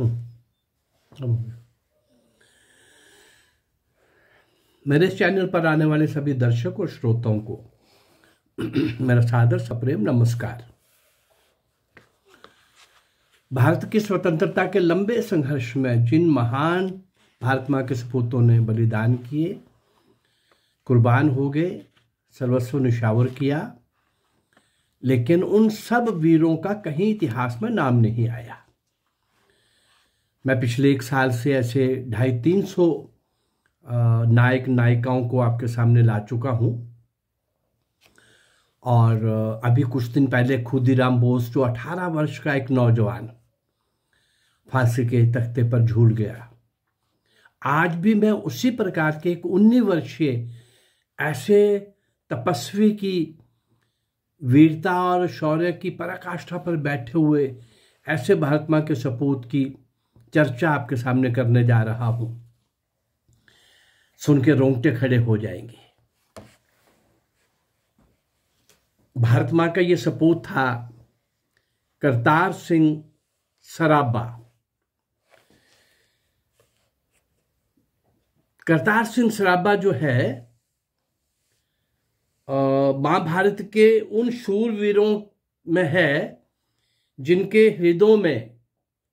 Hmm. मेरे इस channel पर आने वाले सभी दर्शक और श्रोताओं को मेरा सादर सप्रेम नमस्कार भारत की स्वतंत्रता के लंबे संघर्ष में जिन महान भारत माँ के सपूतों ने बलिदान किए कुर्बान हो गए सर्वस्व निशावर किया लेकिन उन सब वीरों का कहीं इतिहास में नाम नहीं आया मैं पिछले एक साल से ऐसे ढाई तीन सौ नायक नायिकाओं को आपके सामने ला चुका हूँ और अभी कुछ दिन पहले खुदीराम बोस जो 18 वर्ष का एक नौजवान फांसी के तख्ते पर झूल गया आज भी मैं उसी प्रकार के एक उन्नीस वर्षीय ऐसे तपस्वी की वीरता और शौर्य की पराकाष्ठा पर बैठे हुए ऐसे महात्मा के सपूत की चर्चा आपके सामने करने जा रहा हूं सुन के रोंगटे खड़े हो जाएंगे भारत मां का यह सपूत था करतार सिंह सराबा करतार सिंह सराबा जो है महाभारत के उन शूरवीरों में है जिनके हृदयों में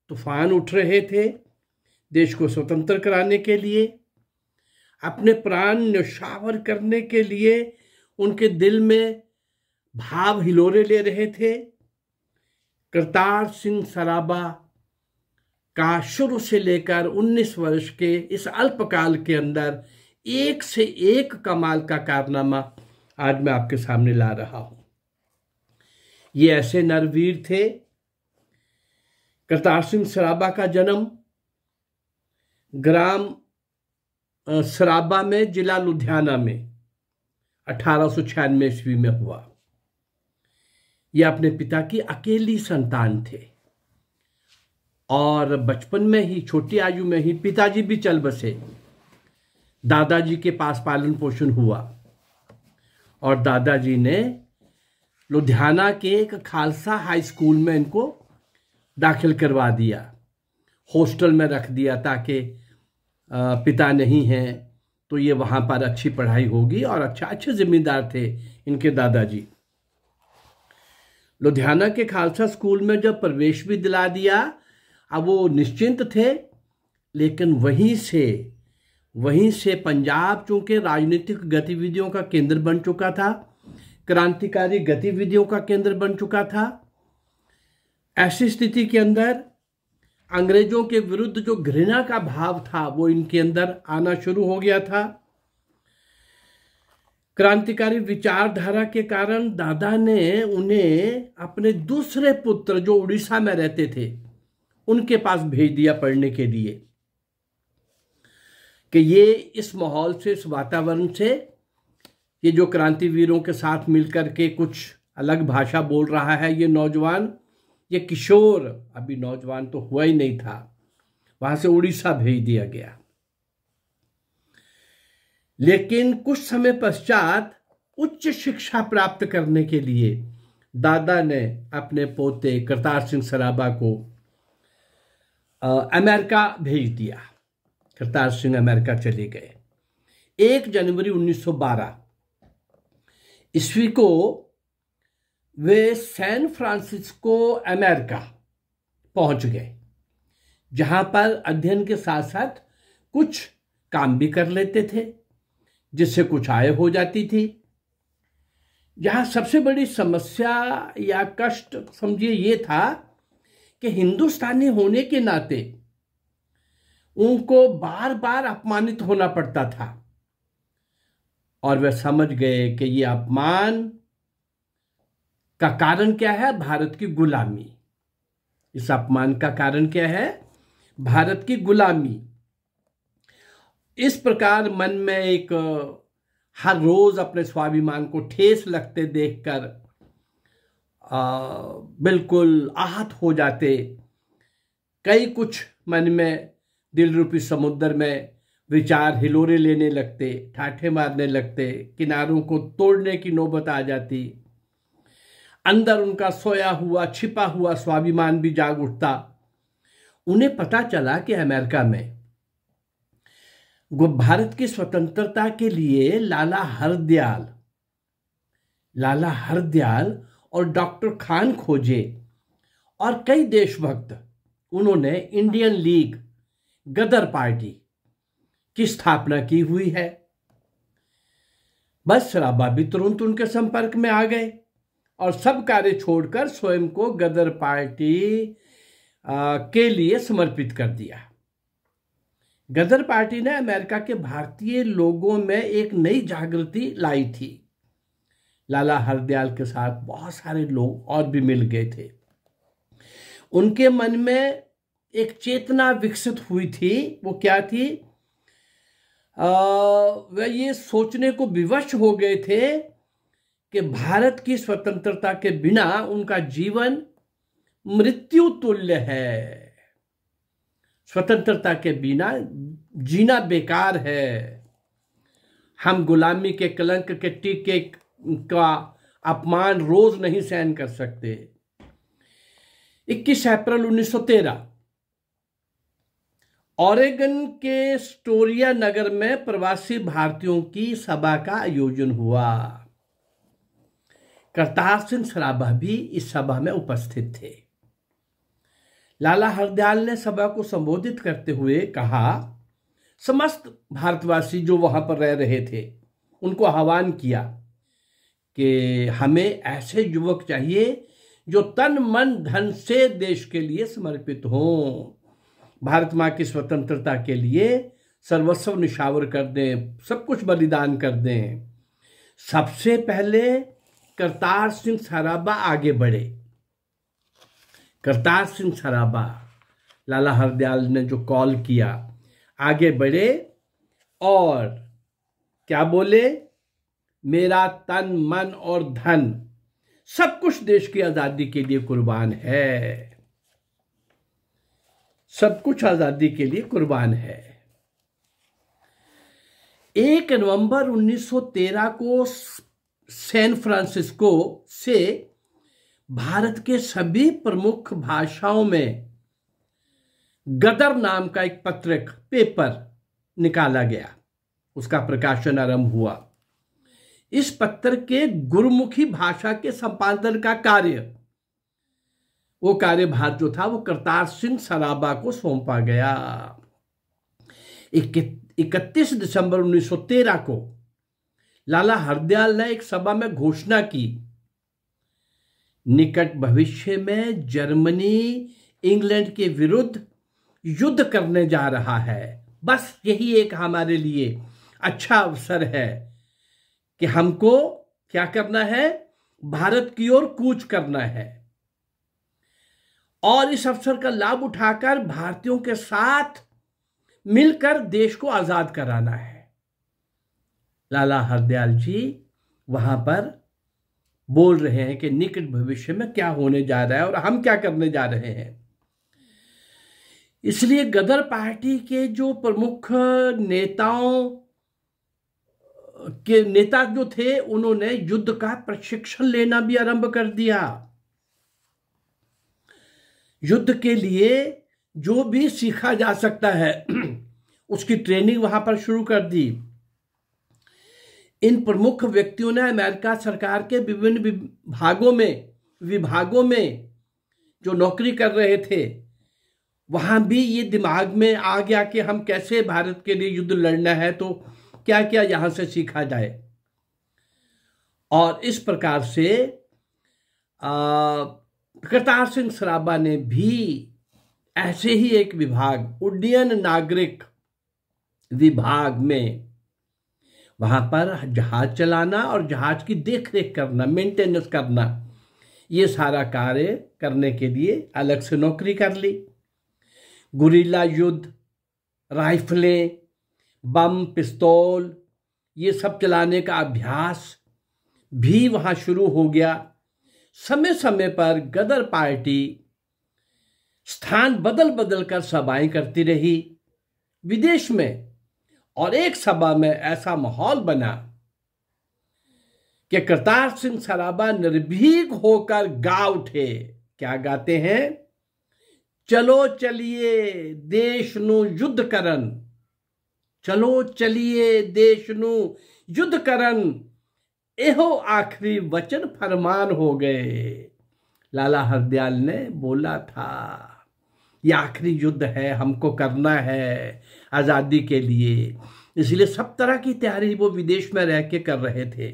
तूफान उठ रहे थे देश को स्वतंत्र कराने के लिए अपने प्राण न्यौछावर करने के लिए उनके दिल में भाव हिलोरे ले रहे थे करतार सिंह सराबा का शुरू से लेकर 19 वर्ष के इस अल्पकाल के अंदर एक से एक कमाल का कारनामा आज मैं आपके सामने ला रहा हूं ये ऐसे नरवीर थे करतार सिंह सराबा का जन्म ग्राम सराबा में जिला लुधियाना में अठारह सो छियानवे ईस्वी में हुआ ये अपने पिता की अकेली संतान थे और बचपन में ही छोटी आयु में ही पिताजी भी चल बसे दादाजी के पास पालन पोषण हुआ और दादाजी ने लुधियाना के एक खालसा हाई स्कूल में इनको दाखिल करवा दिया हॉस्टल में रख दिया ताकि पिता नहीं हैं तो ये वहाँ पर अच्छी पढ़ाई होगी और अच्छा अच्छे जिम्मेदार थे इनके दादाजी लुधियाना के खालसा स्कूल में जब प्रवेश भी दिला दिया अब वो निश्चिंत थे लेकिन वहीं से वहीं से पंजाब चूंकि राजनीतिक गतिविधियों का केंद्र बन चुका था क्रांतिकारी गतिविधियों का केंद्र बन चुका था ऐसी स्थिति के अंदर अंग्रेजों के विरुद्ध जो घृणा का भाव था वो इनके अंदर आना शुरू हो गया था क्रांतिकारी विचारधारा के कारण दादा ने उन्हें अपने दूसरे पुत्र जो उड़ीसा में रहते थे उनके पास भेज दिया पढ़ने के लिए कि ये इस माहौल से इस वातावरण से ये जो क्रांतिवीरों के साथ मिलकर के कुछ अलग भाषा बोल रहा है ये नौजवान ये किशोर अभी नौजवान तो हुआ ही नहीं था वहां से उड़ीसा भेज दिया गया लेकिन कुछ समय पश्चात उच्च शिक्षा प्राप्त करने के लिए दादा ने अपने पोते करतार सिंह सराबा को अमेरिका भेज दिया करतार सिंह अमेरिका चले गए एक जनवरी 1912 ईस्वी को वे सैन फ्रांसिस्को अमेरिका पहुंच गए जहां पर अध्ययन के साथ साथ कुछ काम भी कर लेते थे जिससे कुछ आय हो जाती थी यहां सबसे बड़ी समस्या या कष्ट समझिए ये था कि हिंदुस्तानी होने के नाते उनको बार बार अपमानित होना पड़ता था और वे समझ गए कि ये अपमान का कारण क्या है भारत की गुलामी इस अपमान का कारण क्या है भारत की गुलामी इस प्रकार मन में एक हर रोज अपने स्वाभिमान को ठेस लगते देखकर बिल्कुल आहत हो जाते कई कुछ मन में दिल रूपी समुद्र में विचार हिलोरे लेने लगते ठाठे मारने लगते किनारों को तोड़ने की नौबत आ जाती अंदर उनका सोया हुआ छिपा हुआ स्वाभिमान भी जाग उठता उन्हें पता चला कि अमेरिका में भारत की स्वतंत्रता के लिए लाला हरदयाल लाला हरदयाल और डॉक्टर खान खोजे और कई देशभक्त उन्होंने इंडियन लीग गदर पार्टी की स्थापना की हुई है बस शराबा भी तुरंत उनके संपर्क में आ गए और सब कार्य छोड़कर स्वयं को गदर पार्टी के लिए समर्पित कर दिया गदर पार्टी ने अमेरिका के भारतीय लोगों में एक नई जागृति लाई थी लाला हरदयाल के साथ बहुत सारे लोग और भी मिल गए थे उनके मन में एक चेतना विकसित हुई थी वो क्या थी वह ये सोचने को विवश हो गए थे कि भारत की स्वतंत्रता के बिना उनका जीवन मृत्यु तुल्य है स्वतंत्रता के बिना जीना बेकार है हम गुलामी के कलंक के टीके का अपमान रोज नहीं सहन कर सकते 21 अप्रैल 1913 ओरेगन के स्टोरिया नगर में प्रवासी भारतीयों की सभा का आयोजन हुआ करतार सिंह सराभा भी इस सभा में उपस्थित थे लाला हरदयाल ने सभा को संबोधित करते हुए कहा समस्त भारतवासी जो वहां पर रह रहे थे उनको आह्वान किया कि हमें ऐसे युवक चाहिए जो तन मन धन से देश के लिए समर्पित हों भारत माँ की स्वतंत्रता के लिए सर्वस्व निशावर कर दें सब कुछ बलिदान कर दें सबसे पहले करतार सिंह सराबा आगे बढ़े करतार सिंह सराबा लाला हरदयाल ने जो कॉल किया आगे बढ़े और क्या बोले मेरा तन मन और धन सब कुछ देश की आजादी के लिए कुर्बान है सब कुछ आजादी के लिए कुर्बान है एक नवंबर 1913 को सैन फ्रांसिस्को से भारत के सभी प्रमुख भाषाओं में गदर नाम का एक पत्रक पेपर निकाला गया उसका प्रकाशन आरंभ हुआ इस पत्र के गुरुमुखी भाषा के संपादन का कार्य वो कार्यभार जो था वो करतार सिंह सराबा को सौंपा गया इकतीस दिसंबर 1913 को लाला हरदयाल ने एक सभा में घोषणा की निकट भविष्य में जर्मनी इंग्लैंड के विरुद्ध युद्ध करने जा रहा है बस यही एक हमारे लिए अच्छा अवसर है कि हमको क्या करना है भारत की ओर कूच करना है और इस अवसर का लाभ उठाकर भारतीयों के साथ मिलकर देश को आजाद कराना है लाला हरदयाल जी वहाँ पर बोल रहे हैं कि निकट भविष्य में क्या होने जा रहा है और हम क्या करने जा रहे हैं इसलिए गदर पार्टी के जो प्रमुख नेताओं के नेता जो थे उन्होंने युद्ध का प्रशिक्षण लेना भी आरंभ कर दिया युद्ध के लिए जो भी सीखा जा सकता है उसकी ट्रेनिंग वहां पर शुरू कर दी इन प्रमुख व्यक्तियों ने अमेरिका सरकार के विभिन्न विभागों में विभागों में जो नौकरी कर रहे थे वहां भी ये दिमाग में आ गया कि हम कैसे भारत के लिए युद्ध लड़ना है तो क्या क्या यहां से सीखा जाए और इस प्रकार से करतार सिंह सराबा ने भी ऐसे ही एक विभाग उड्डयन नागरिक विभाग में वहाँ पर जहाज चलाना और जहाज की देख रेख करना मेंटेनेंस करना ये सारा कार्य करने के लिए अलग से नौकरी कर ली गुरीला युद्ध राइफलें बम पिस्तौल ये सब चलाने का अभ्यास भी वहाँ शुरू हो गया समय समय पर गदर पार्टी स्थान बदल बदल कर सभाएं करती रही विदेश में और एक सभा में ऐसा माहौल बना कि करतार सिंह सराबा निर्भीक होकर गा उठे क्या गाते हैं चलो चलिए देश नु युद्ध करन चलो चलिए देश नु युद्ध करन एहो आखिरी वचन फरमान हो गए लाला हरदयाल ने बोला था ये आखिरी युद्ध है हमको करना है आज़ादी के लिए इसलिए सब तरह की तैयारी वो विदेश में रह के कर रहे थे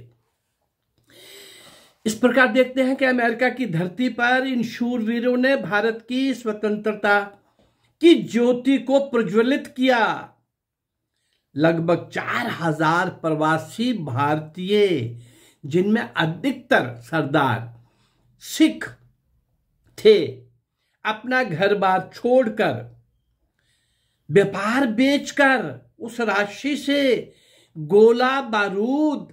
इस प्रकार देखते हैं कि अमेरिका की धरती पर इन शूरवीरों ने भारत की स्वतंत्रता की ज्योति को प्रज्वलित किया लगभग चार हजार प्रवासी भारतीय जिनमें अधिकतर सरदार सिख थे अपना घर बार छोड़कर व्यापार बेचकर उस राशि से गोला बारूद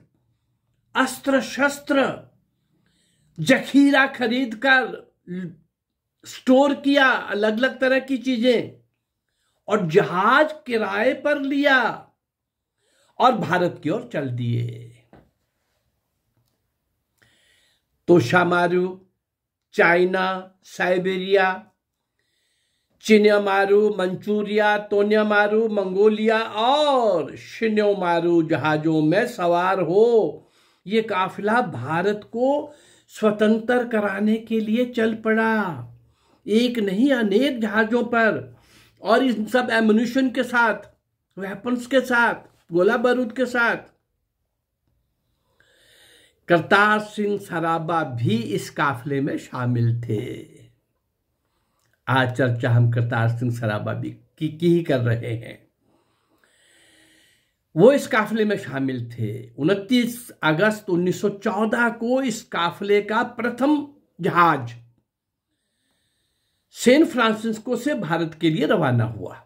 अस्त्र शस्त्र जखीरा खरीद कर स्टोर किया अलग अलग तरह की चीजें और जहाज किराए पर लिया और भारत की ओर चल दिए तो शामारू चाइना साइबेरिया चिन्यमारू मंचूरिया तोन्यामारू मंगोलिया और शिन्योमारू जहाजों में सवार हो ये काफिला भारत को स्वतंत्र कराने के लिए चल पड़ा एक नहीं अनेक जहाजों पर और इन सब एमुनिशन के साथ वेपन्स के साथ गोला बारूद के साथ करतार सिंह सराबा भी इस काफिले में शामिल थे आज चर्चा हम करतार सिंह सराबा भी की, की ही कर रहे हैं वो इस काफिले में शामिल थे 29 अगस्त 1914 को इस काफिले का प्रथम जहाज सेंट फ्रांसिस्को से भारत के लिए रवाना हुआ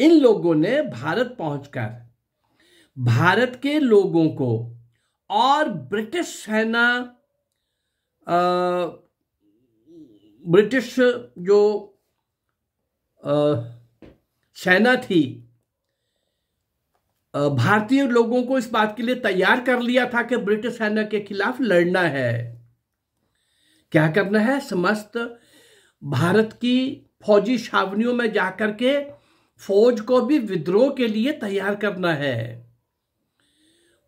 इन लोगों ने भारत पहुंचकर भारत के लोगों को और ब्रिटिश सेना ब्रिटिश जो सेना थी भारतीय लोगों को इस बात के लिए तैयार कर लिया था कि ब्रिटिश सेना के खिलाफ लड़ना है क्या करना है समस्त भारत की फौजी छावनियों में जाकर के फौज को भी विद्रोह के लिए तैयार करना है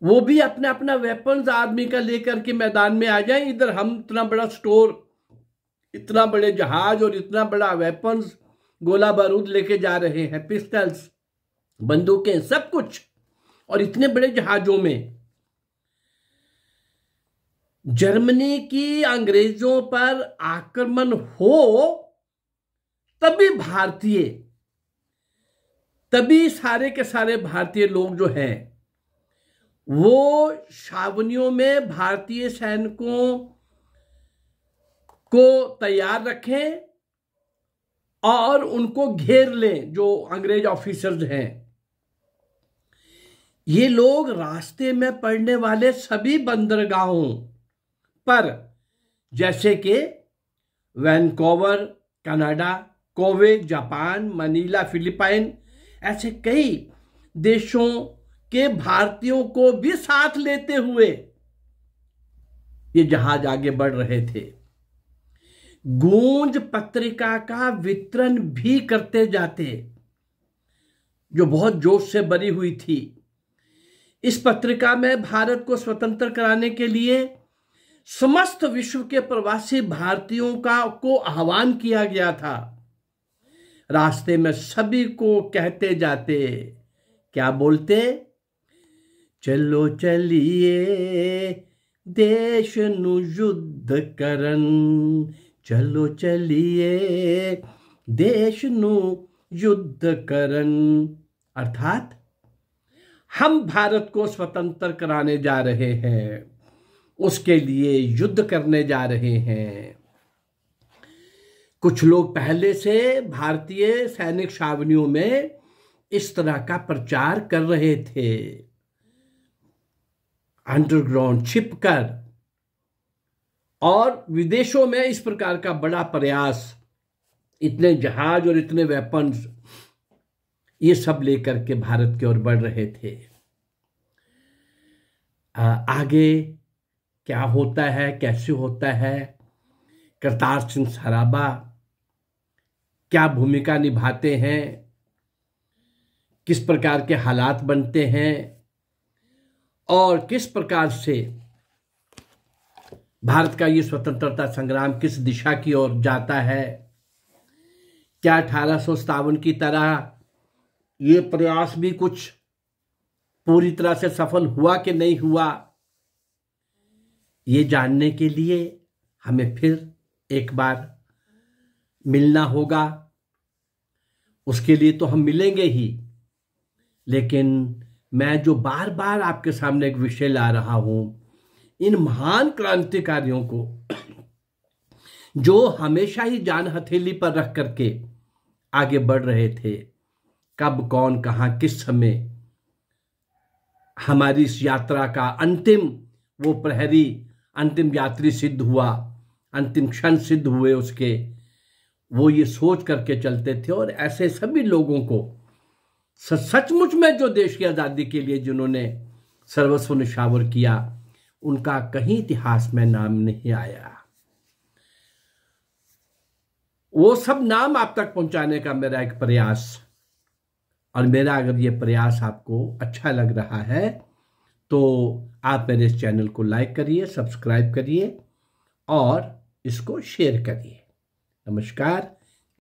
वो भी अपने अपना वेपन्स आदमी का लेकर के मैदान में आ जाए इधर हम इतना बड़ा स्टोर इतना बड़े जहाज और इतना बड़ा वेपन्स गोला बारूद लेके जा रहे हैं पिस्टल्स बंदूकें सब कुछ और इतने बड़े जहाजों में जर्मनी की अंग्रेजों पर आक्रमण हो तभी भारतीय तभी सारे के सारे भारतीय लोग जो हैं वो छावनियों में भारतीय सैनिकों को तैयार रखें और उनको घेर लें जो अंग्रेज ऑफिसर्स हैं ये लोग रास्ते में पड़ने वाले सभी बंदरगाहों पर जैसे कि Vancouver Canada Kobe Japan Manila Philippine ऐसे कई देशों के भारतीयों को भी साथ लेते हुए ये जहाज आगे बढ़ रहे थे गूंज पत्रिका का वितरण भी करते जाते जो बहुत जोश से बनी हुई थी इस पत्रिका में भारत को स्वतंत्र कराने के लिए समस्त विश्व के प्रवासी भारतीयों का को आह्वान किया गया था रास्ते में सभी को कहते जाते क्या बोलते चलो चलिए देश नु युद्ध करण चलो चलिए देश नु युद्ध करन अर्थात हम भारत को स्वतंत्र कराने जा रहे हैं उसके लिए युद्ध करने जा रहे हैं कुछ लोग पहले से भारतीय सैनिक छावनियों में इस तरह का प्रचार कर रहे थे अंडरग्राउंड छिपकर और विदेशों में इस प्रकार का बड़ा प्रयास इतने जहाज और इतने वेपन्स ये सब लेकर के भारत की ओर बढ़ रहे थे आगे क्या होता है कैसे होता है करतार सिंह सराबा क्या भूमिका निभाते हैं किस प्रकार के हालात बनते हैं और किस प्रकार से भारत का ये स्वतंत्रता संग्राम किस दिशा की ओर जाता है क्या अठारह की तरह ये प्रयास भी कुछ पूरी तरह से सफल हुआ कि नहीं हुआ ये जानने के लिए हमें फिर एक बार मिलना होगा उसके लिए तो हम मिलेंगे ही लेकिन मैं जो बार बार आपके सामने एक विषय ला रहा हूं इन महान क्रांतिकारियों को जो हमेशा ही जान हथेली पर रख करके आगे बढ़ रहे थे कब कौन कहा किस समय हमारी इस यात्रा का अंतिम वो प्रहरी अंतिम यात्री सिद्ध हुआ अंतिम क्षण सिद्ध हुए उसके वो ये सोच करके चलते थे और ऐसे सभी लोगों को सचमुच में जो देश की आज़ादी के लिए जिन्होंने सर्वस्व निशावर किया उनका कहीं इतिहास में नाम नहीं आया वो सब नाम आप तक पहुंचाने का मेरा एक प्रयास और मेरा अगर ये प्रयास आपको अच्छा लग रहा है तो आप मेरे इस चैनल को लाइक करिए सब्सक्राइब करिए और इसको शेयर करिए नमस्कार